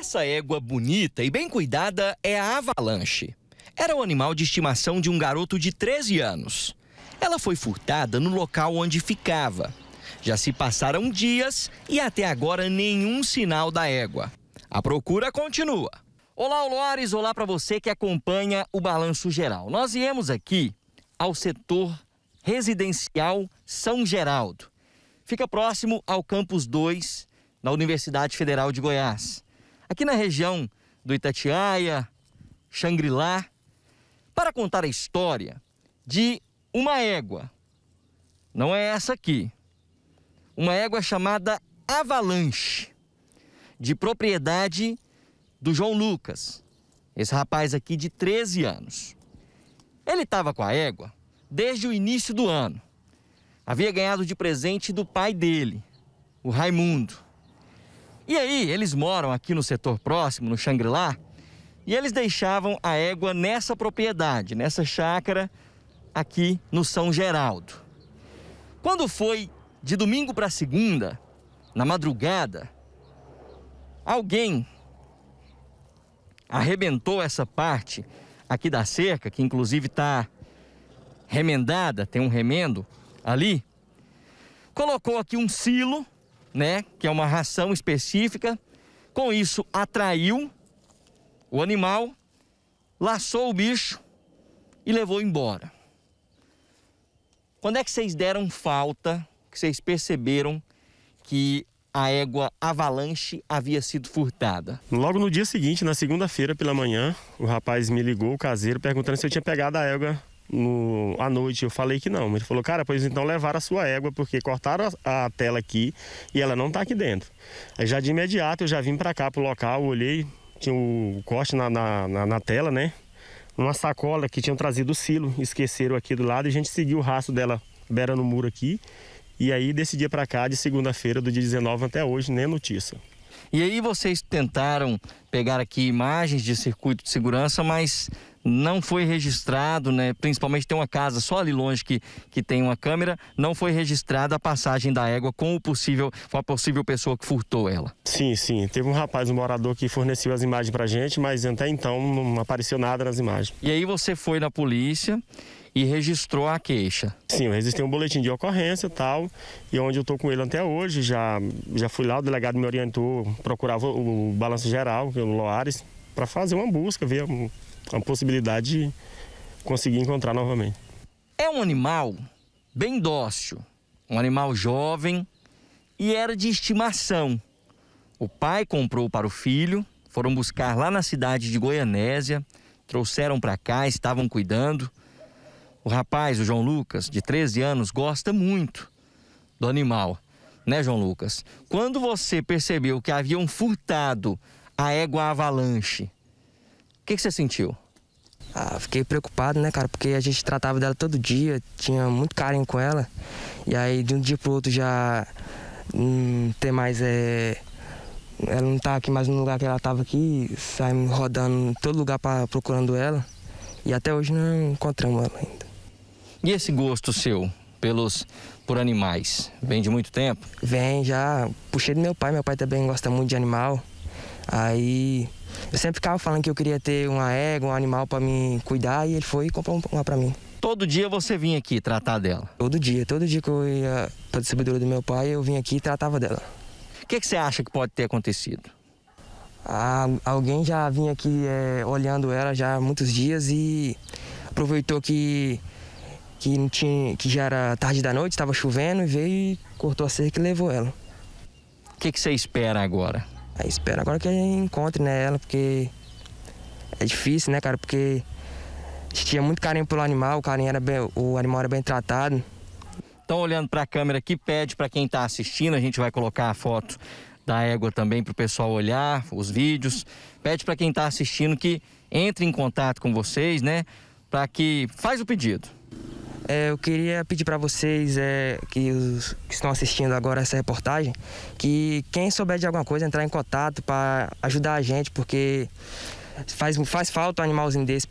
Essa égua bonita e bem cuidada é a Avalanche. Era o animal de estimação de um garoto de 13 anos. Ela foi furtada no local onde ficava. Já se passaram dias e até agora nenhum sinal da égua. A procura continua. Olá, Olores, olá para você que acompanha o Balanço Geral. Nós viemos aqui ao setor residencial São Geraldo. Fica próximo ao campus 2 na Universidade Federal de Goiás aqui na região do Itatiaia, Xangri-Lá, para contar a história de uma égua. Não é essa aqui. Uma égua chamada Avalanche, de propriedade do João Lucas, esse rapaz aqui de 13 anos. Ele estava com a égua desde o início do ano. Havia ganhado de presente do pai dele, o Raimundo. E aí, eles moram aqui no setor próximo, no Xangri-Lá, e eles deixavam a égua nessa propriedade, nessa chácara aqui no São Geraldo. Quando foi de domingo para segunda, na madrugada, alguém arrebentou essa parte aqui da cerca, que inclusive está remendada, tem um remendo ali, colocou aqui um silo né? Que é uma ração específica. Com isso, atraiu o animal, laçou o bicho e levou embora. Quando é que vocês deram falta, que vocês perceberam que a égua avalanche havia sido furtada? Logo no dia seguinte, na segunda-feira pela manhã, o rapaz me ligou, o caseiro, perguntando se eu tinha pegado a égua no, à noite. Eu falei que não. Ele falou, cara, pois então levaram a sua égua, porque cortaram a, a tela aqui e ela não está aqui dentro. Aí já de imediato eu já vim para cá, pro local, olhei, tinha o corte na, na, na, na tela, né? Uma sacola que tinham trazido o silo, esqueceram aqui do lado e a gente seguiu o rastro dela, beira no muro aqui. E aí desse dia para cá, de segunda-feira, do dia 19 até hoje, nem notícia. E aí vocês tentaram pegar aqui imagens de circuito de segurança, mas não foi registrado, né? Principalmente tem uma casa só ali longe que, que tem uma câmera, não foi registrada a passagem da égua com o possível, com a possível pessoa que furtou ela. Sim, sim. Teve um rapaz, um morador que forneceu as imagens pra gente, mas até então não apareceu nada nas imagens. E aí você foi na polícia e registrou a queixa. Sim, eu registrei um boletim de ocorrência e tal, e onde eu estou com ele até hoje, já, já fui lá, o delegado me orientou, procurava o, o balanço geral, é o Loares, para fazer uma busca, ver uma possibilidade de conseguir encontrar novamente. É um animal bem dócil, um animal jovem e era de estimação. O pai comprou para o filho, foram buscar lá na cidade de Goianésia, trouxeram para cá, estavam cuidando. O rapaz, o João Lucas, de 13 anos, gosta muito do animal, né, João Lucas? Quando você percebeu que haviam furtado a égua avalanche, que, que você sentiu? Ah, fiquei preocupado, né, cara? Porque a gente tratava dela todo dia, tinha muito carinho com ela. E aí, de um dia pro outro, já não ter mais. É... Ela não tá aqui mais no lugar que ela tava aqui, saímos rodando em todo lugar pra, procurando ela. E até hoje não encontramos ela ainda. E esse gosto seu pelos por animais, vem de muito tempo? Vem já, puxei do meu pai, meu pai também gosta muito de animal. Aí eu sempre ficava falando que eu queria ter uma égua, um animal para me cuidar e ele foi e comprou uma para mim. Todo dia você vinha aqui tratar dela? Todo dia, todo dia que eu ia para a distribuidora do meu pai, eu vinha aqui e tratava dela. O que, que você acha que pode ter acontecido? Ah, alguém já vinha aqui é, olhando ela já há muitos dias e aproveitou que que não tinha que já era tarde da noite, estava chovendo e veio e cortou a cerca e levou ela. O que, que você espera agora? Aí espero agora que a gente encontre né, ela, porque é difícil, né, cara? Porque a gente tinha muito carinho pelo animal, o, carinho era bem, o animal era bem tratado. estão olhando para a câmera aqui, pede para quem está assistindo, a gente vai colocar a foto da égua também para o pessoal olhar, os vídeos. Pede para quem está assistindo que entre em contato com vocês, né? Para que faz o pedido. É, eu queria pedir para vocês é, que, os, que, estão assistindo agora essa reportagem, que quem souber de alguma coisa entrar em contato para ajudar a gente, porque faz, faz falta um animalzinho desse.